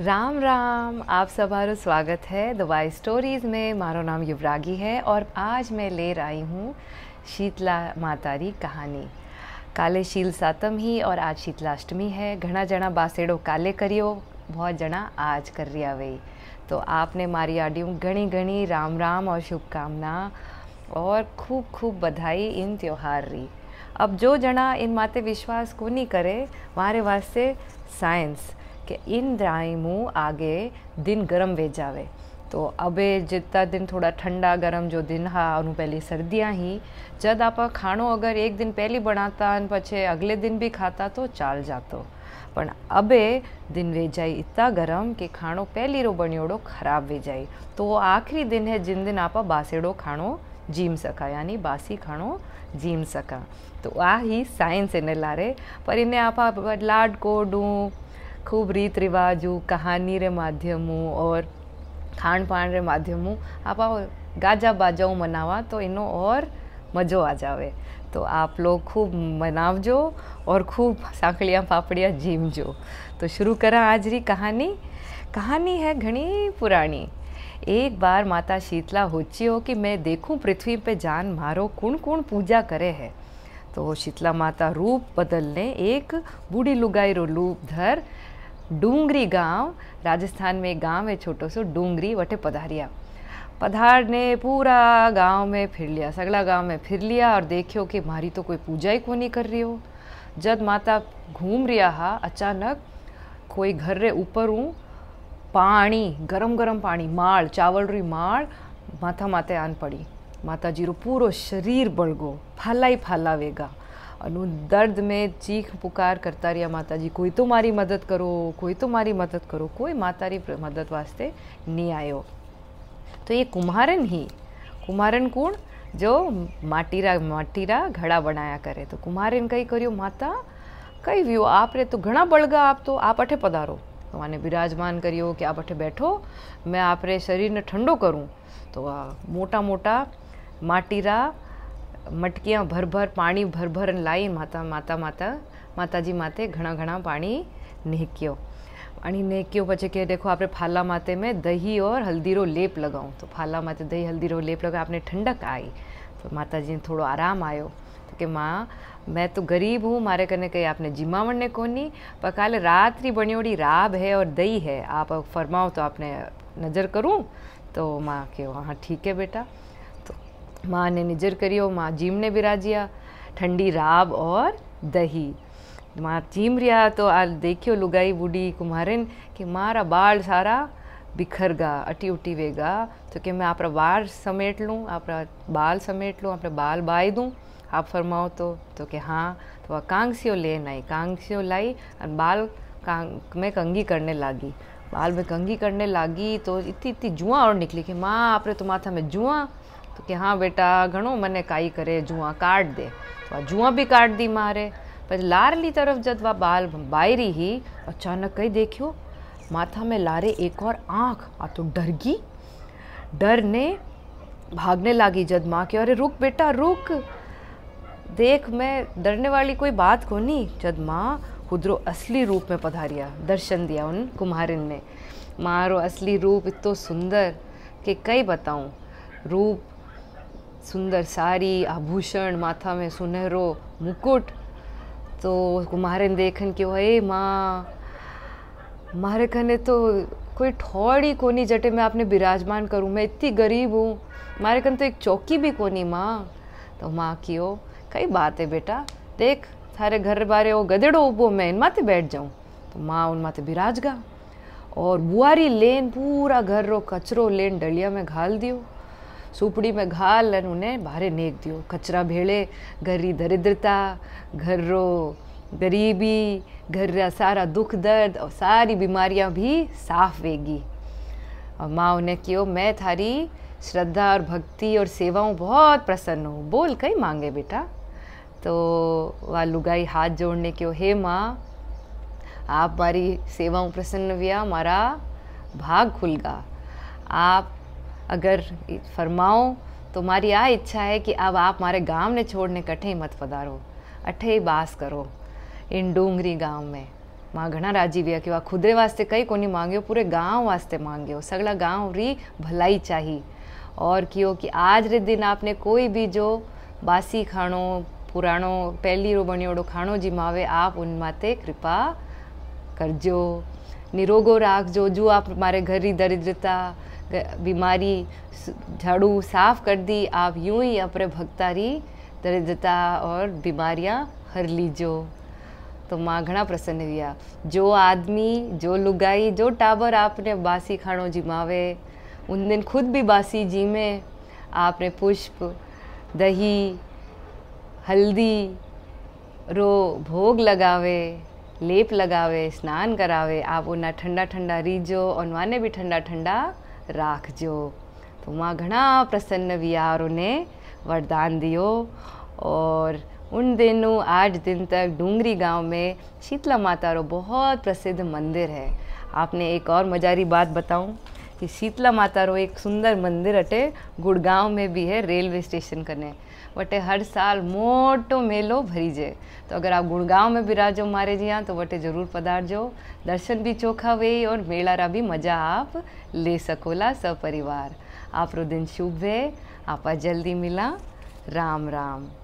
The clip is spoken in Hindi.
राम राम आप सबारो स्वागत है द वाई स्टोरीज़ में मारो नाम युवरागी है और आज मैं ले रही हूँ शीतला मातारी कहानी काले शील सातम ही और आज शीतलाष्टमी है घना जना बासेड़ो काले करियो बहुत जना आज कर रिया वही तो आपने मारी आडियो घनी घनी राम राम और शुभकामना और खूब खूब बधाई इन त्योहार री अब जो जना इन माते विश्वास को नहीं करे मारे वास्ते साइंस कि इन राई मु आगे दिन गरम वे जावे तो अब जितना दिन थोड़ा ठंडा गरम जो दिन है उन्होंने पहली सर्दियाँ ही जब आप खाणो अगर एक दिन पहली बनाता पचे अगले दिन भी खाता तो चाल जातो पर अब दिन वे जाए इतना गरम कि खाणो पहली रो बनियोड़ो खराब वे जाए तो वो आखिरी दिन है जिन दिन आप बासेड़ो खाणो जीम सका यानी बासी खाणो जीम सका तो आ ही साइंस इन्हें लारे पर इन्हें आप लाडको डूँ खूब रीत रिवाजू कहानी रे माध्यमों और खान पान रे माध्यमों आप आओ गाजा बाजाओं मनावा तो इनो और मजो आ जाए तो आप लोग खूब मनावजो और खूब साखड़िया पापड़िया जीमजो तो शुरू करा आज री कहानी कहानी है घनी पुरानी एक बार माता शीतला होची हो कि मैं देखूं पृथ्वी पे जान मारो कौन कौन पूजा करे है तो शीतला माता रूप बदलने एक बूढ़ी लुगाई रो लूप धर डूंगरी गांव राजस्थान में एक गांव है छोटो सो डूंगरी वटे पधारिया पधार ने पूरा गांव में फिर लिया सगला गांव में फिर लिया और देखियो कि मारी तो कोई पूजा ही को नहीं कर रही हो जब माता घूम रिया हा अचानक कोई घर रे ऊपर हूँ पानी गरम गरम पानी माल चावल री माल माथा माते आन पड़ी माता जी रो पूरो शरीर बलगो फाला ही फाला वेगा અનુ દર્દ મેં ચીખ પુકાર કરતા રહ્યા માતાજી કોઈ તો મારી મદદ કરો કોઈ તો મારી મદદ કરો કોઈ માતારી મદદ વાસ્તે નહીં આવ્યો તો ये कुम्हारन ही कुम्हारन कौन जो માટીરા માટીરા ઘડા બનાયા કરે તો કુમારન કંઈ કર્યું માતા કહ્યું આપને તો ઘણા બળગા આપતો આપ અઠે પધારો તો આને બિરાજમાન કર્યો કે આપ અઠે બેઠો મેં આપરે શરીરને ઠંડો કરું તો મોટા મોટા માટીરા मटकियाँ भर भर पानी भर भर लाई माता माता माता माता जी माते घना घना पानी नेक्यो पानी नेक्यो पचे के देखो आप फाला माते में दही और हल्दीरो लेप लगाऊँ तो फाला माते दही हल्दीरो लेप लगा आपने ठंडक आई तो माता जी ने थोड़ा आराम आयो तो कि माँ मैं तो गरीब हूँ मारे कने कहीं आपने जिम्मा मरने को नहीं पर कल रात्रि बनी राब है और दही है आप फरमाओ तो आपने नज़र करूँ तो माँ के हाँ ठीक है बेटा माँ ने निजर करियो माँ जीम ने बिराजिया ठंडी राब और दही माँ चीम रिया तो आ देखियो लुगाई बुढ़ी कुम्हारिन कि मारा बाल सारा बिखर गा अटी उटी वेगा तो कि मैं आप बाल समेट लूँ आप बाल समेट लूँ आप बाल बाय दूँ आप फरमाओ तो तो कि हाँ तो वह कांगसियो ले आई कांगसियो लाई और बाल कांग में कंगी करने लगी बाल में कंगी करने लगी तो इतनी इतनी जुआ और निकली कि माँ आप तो माथा में जुआ तो कि हाँ बेटा घणो मने काई करे जुआ काट दे તો जुआ भी काट दी मारे पर लारली तरफ जद જતવા बाल बायरी ही अचानक કંઈ देखियो माथा में लारे एक और आँख आ तो डर गई डर ने भागने लगी जद माँ के अरे रुक बेटा रुक देख मैं डरने वाली कोई बात को नहीं जद माँ खुदरो असली रूप में पधारिया दर्शन दिया उन कुम्हारिन ने मारो असली रूप इतो सुंदर कि कई बताऊँ रूप सुंदर साड़ी आभूषण माथा में सुनहरो मुकुट तो कुमारन देखन वो ए माँ मारे कने तो कोई ठोड़ी कोनी जटे मैं आपने विराजमान करूँ मैं इतनी गरीब हूँ मारे कन तो एक चौकी भी कोनी माँ तो माँ की हो कई बात है बेटा देख थारे घर बारे वो गदेड़ो उबो मैं इन माते बैठ जाऊँ तो माँ उन माते बिराज गा और बुआरी लेन पूरा घर रो कचरो लेन डलिया में घाल दियो में घाल लन उन्हें ઉને नेक दियो कचरा भेड़े घर ઘરની दरिद्रता घर रो गरीबी घर रा सारा दुख दर्द और सारी बीमारियां भी साफ वेगी और माँ उन्हें क्यों मैं थारी श्रद्धा और भक्ति और सेवाओं बहुत प्रसन्न हूँ बोल कई मांगे बेटा तो वह लुगाई हाथ जोड़ने क्यों हे माँ आप मारी सेवाओं प्रसन्न हुआ मारा भाग खुलगा आप अगर फरमाओ तो मारी आ इच्छा है कि अब आप मारे छोड़ने ગામને ही मत મત પધારો ही बास करो इन डोंगरी गांव में माँ घना राजी विया किंवा खुदरे वास्ते कई नहीं मांगियो पूरे गांव वास्ते मांगियो सगला गांव री भलाई चाहिए और कियो कि आज रे दिन आपने कोई भी जो बासी खाणो पुराणो पहली रो बणियोड़ो खाणो जी मावे आप उन माते कृपा जो निरोगो राखजो जो आप मारे घर री दरिद्रता बीमारी झाड़ू साफ कर दी आप यूं ही अपने भक्तारी दरिद्रता और बीमारियां हर लीजो तो माँ घना प्रसन्न हुआ जो आदमी जो लुगाई जो टाबर आपने बासी खाणो जिमावे उन दिन खुद भी बासी जीमे आपने पुष्प दही हल्दी रो भोग लगावे लेप लगावे स्नान करावे आप उन्हें ठंडा ठंडा रीजो और माने भी ठंडा ठंडा तो वहाँ घना प्रसन्न પ્રસન્ન ने वरदान दियो और उन दिनों आठ दिन तक डूंगरी गांव में शीतला माता रो बहुत प्रसिद्ध मंदिर है आपने एक और मजारी बात बताऊं कि शीतला माता रो एक सुंदर मंदिर अटे गुड़गांव में भी है रेलवे स्टेशन कने वटे हर साल मोटो मेलो भरी जाए तो अगर आप गुड़गांव में भी राजो मारे जी तो वटे जरूर पधार जो दर्शन भी चोखा वे और मेला रा भी मजा आप ले सकोला सपरिवार आप रो दिन शुभ है आपा जल्दी मिला राम राम